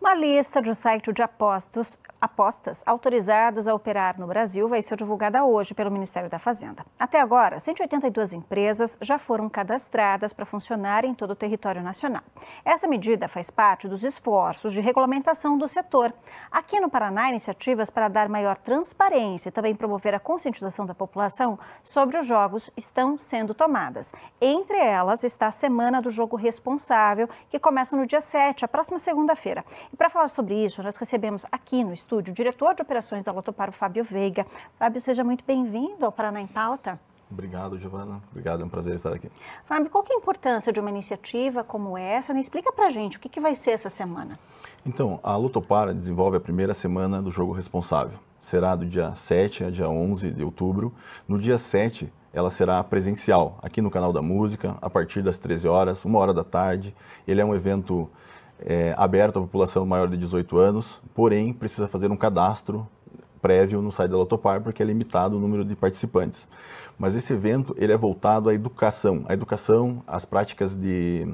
Uma lista de sites de apostos, apostas autorizados a operar no Brasil vai ser divulgada hoje pelo Ministério da Fazenda. Até agora, 182 empresas já foram cadastradas para funcionar em todo o território nacional. Essa medida faz parte dos esforços de regulamentação do setor. Aqui no Paraná, iniciativas para dar maior transparência e também promover a conscientização da população sobre os jogos estão sendo tomadas. Entre elas está a Semana do Jogo Responsável, que começa no dia 7, a próxima segunda-feira. E para falar sobre isso, nós recebemos aqui no estúdio o diretor de operações da Lotopar, o Fábio Veiga. Fábio, seja muito bem-vindo ao Paraná em Pauta. Obrigado, Giovana. Obrigado, é um prazer estar aqui. Fábio, qual é a importância de uma iniciativa como essa? Né? Explica para gente o que, que vai ser essa semana. Então, a Lotopara desenvolve a primeira semana do Jogo Responsável. Será do dia 7 a dia 11 de outubro. No dia 7, ela será presencial aqui no canal da música, a partir das 13 horas, uma hora da tarde. Ele é um evento é, aberto à população maior de 18 anos, porém precisa fazer um cadastro prévio no site da Lotopar, porque é limitado o número de participantes. Mas esse evento ele é voltado à educação, à educação, às práticas de,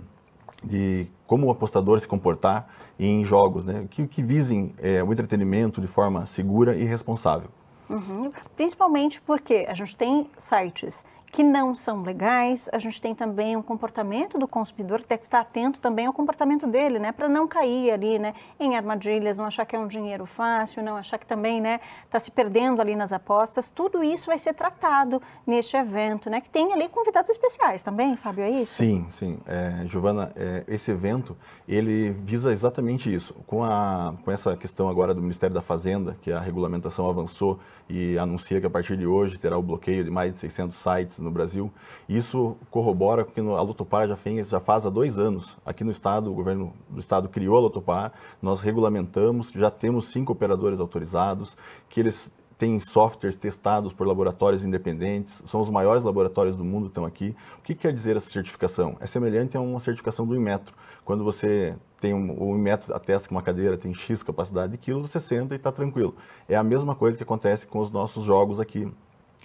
de como o apostador se comportar em jogos, né? que, que visem é, o entretenimento de forma segura e responsável. Uhum. Principalmente porque a gente tem sites que não são legais. A gente tem também um comportamento do consumidor que estar atento também ao comportamento dele, né, para não cair ali, né, em armadilhas, não achar que é um dinheiro fácil, não achar que também, né, está se perdendo ali nas apostas. Tudo isso vai ser tratado neste evento, né, que tem ali convidados especiais também, Fábio, é isso? Sim, sim. É, Giovana, é, esse evento, ele visa exatamente isso. Com, a, com essa questão agora do Ministério da Fazenda, que a regulamentação avançou e anuncia que a partir de hoje terá o bloqueio de mais de 600 sites no Brasil. Isso corrobora com que a Lotopar já, já faz há dois anos. Aqui no Estado, o governo do Estado criou a Lotopar, nós regulamentamos, já temos cinco operadores autorizados, que eles têm softwares testados por laboratórios independentes, são os maiores laboratórios do mundo estão aqui. O que quer dizer essa certificação? É semelhante a uma certificação do Inmetro. Quando você tem um, o Inmetro atesta que uma cadeira tem X capacidade de quilo, você senta e está tranquilo. É a mesma coisa que acontece com os nossos jogos aqui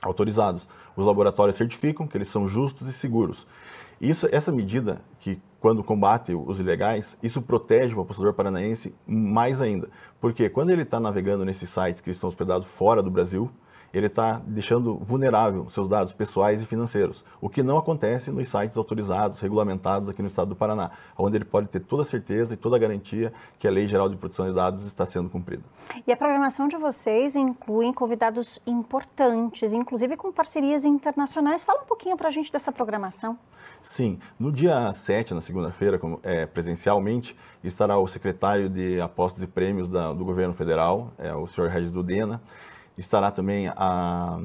autorizados. Os laboratórios certificam que eles são justos e seguros. Isso, essa medida, que quando combate os ilegais, isso protege o apostador paranaense mais ainda. Porque quando ele está navegando nesses sites que estão hospedados fora do Brasil, ele está deixando vulnerável seus dados pessoais e financeiros, o que não acontece nos sites autorizados, regulamentados aqui no estado do Paraná, onde ele pode ter toda a certeza e toda a garantia que a Lei Geral de Proteção de Dados está sendo cumprida. E a programação de vocês inclui convidados importantes, inclusive com parcerias internacionais. Fala um pouquinho para a gente dessa programação. Sim, no dia 7, na segunda-feira, é, presencialmente, estará o secretário de Apostas e Prêmios da, do Governo Federal, é, o senhor Regis Dudena, estará também a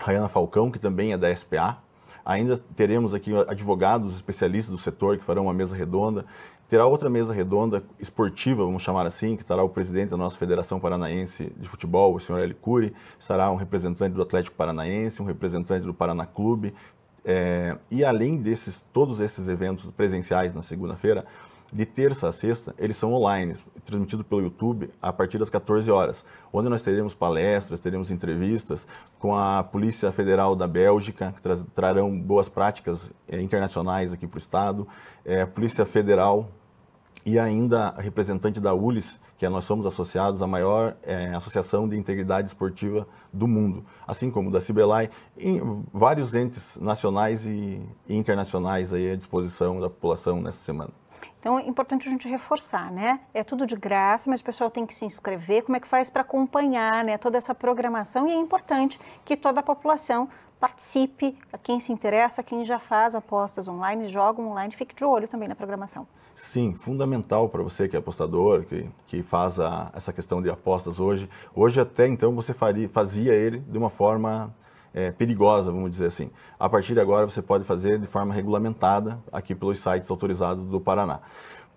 Rayana Falcão, que também é da SPA. Ainda teremos aqui advogados especialistas do setor que farão uma mesa redonda. Terá outra mesa redonda esportiva, vamos chamar assim, que estará o presidente da nossa Federação Paranaense de Futebol, o senhor Eli Cury, estará um representante do Atlético Paranaense, um representante do Paraná Clube. É, e além desses, todos esses eventos presenciais na segunda-feira, de terça a sexta, eles são online, transmitido pelo YouTube a partir das 14 horas, onde nós teremos palestras, teremos entrevistas com a Polícia Federal da Bélgica, que trarão boas práticas eh, internacionais aqui para o Estado, eh, Polícia Federal e ainda a representante da ULIS, que é, nós somos associados à maior é, associação de integridade esportiva do mundo, assim como da Cibelai, e vários entes nacionais e, e internacionais aí à disposição da população nessa semana. Então é importante a gente reforçar, né? É tudo de graça, mas o pessoal tem que se inscrever. Como é que faz para acompanhar, né? Toda essa programação e é importante que toda a população participe, quem se interessa, quem já faz apostas online, joga online, fique de olho também na programação. Sim, fundamental para você que é apostador, que, que faz a, essa questão de apostas hoje. Hoje até então você faria, fazia ele de uma forma é, perigosa, vamos dizer assim. A partir de agora, você pode fazer de forma regulamentada aqui pelos sites autorizados do Paraná.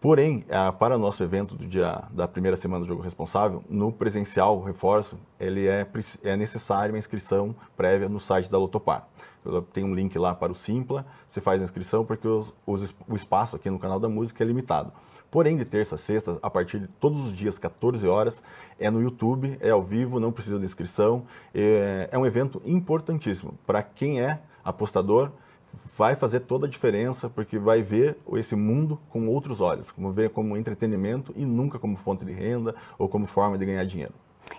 Porém, para nosso evento do dia da primeira semana do jogo responsável, no presencial, o reforço, ele é, é necessário uma inscrição prévia no site da Lotopar. Tem um link lá para o Simpla, você faz a inscrição porque os, os, o espaço aqui no canal da música é limitado. Porém, de terça a sexta, a partir de todos os dias, 14 horas, é no YouTube, é ao vivo, não precisa de inscrição. É, é um evento importantíssimo para quem é apostador. Vai fazer toda a diferença porque vai ver esse mundo com outros olhos, como ver como entretenimento e nunca como fonte de renda ou como forma de ganhar dinheiro.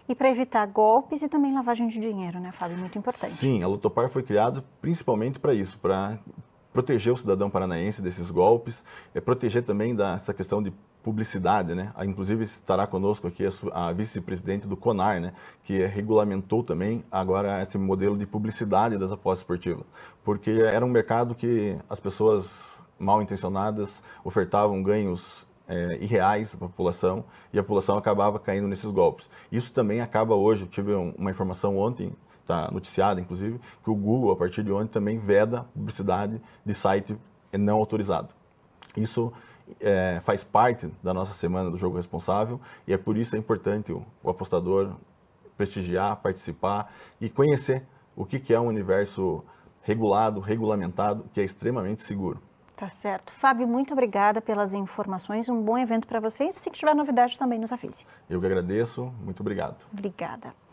E para evitar golpes e também lavagem de dinheiro, né, Fábio? Muito importante. Sim, a Lotopar foi criada principalmente para isso, para proteger o cidadão paranaense desses golpes, é, proteger também dessa questão de publicidade, né? Ah, inclusive estará conosco aqui a, vice-presidente do CONAR, né? Que é, regulamentou também agora esse modelo de publicidade das apostas esportivas, porque era um mercado que as pessoas mal intencionadas ofertavam ganhos é, irreais para a população e a população acabava caindo nesses golpes. Isso também acaba hoje. Eu tive uma informação ontem está noticiada, inclusive, que o Google, a partir de onde, também veda publicidade de site não autorizado. Isso é, faz parte da nossa semana do jogo responsável e é por isso é importante o, o apostador prestigiar, participar e conhecer o que, que é um universo regulado, regulamentado, que é extremamente seguro. Tá certo. Fábio, muito obrigada pelas informações. Um bom evento para vocês. E se tiver novidade, também nos avise. Eu que agradeço. Muito obrigado. Obrigada.